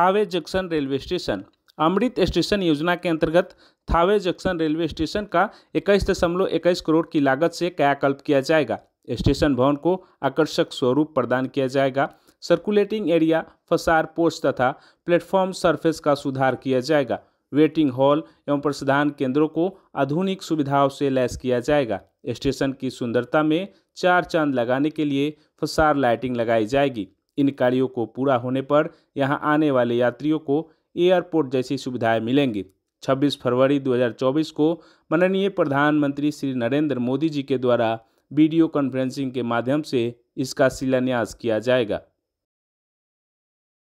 Thawe junction railway station Amrit station Yojana के अंतर्गत Thawe junction railway station का इक्कीस दशमलव इक्कीस करोड़ की लागत से कायाकल्प किया जाएगा स्टेशन भवन को आकर्षक स्वरूप प्रदान किया जाएगा सर्कुलेटिंग एरिया फसार पोस्ट तथा प्लेटफॉर्म सरफेस का सुधार किया जाएगा वेटिंग हॉल एवं प्रसाधान केंद्रों को आधुनिक सुविधाओं से लैस किया जाएगा स्टेशन की सुंदरता में चार चांद लगाने के लिए फसार लाइटिंग लगाई जाएगी इन कार्यों को पूरा होने पर यहां आने वाले यात्रियों को एयरपोर्ट जैसी सुविधाएं मिलेंगी 26 फरवरी 2024 को माननीय प्रधानमंत्री श्री नरेंद्र मोदी जी के द्वारा वीडियो कॉन्फ्रेंसिंग के माध्यम से इसका शिलान्यास किया जाएगा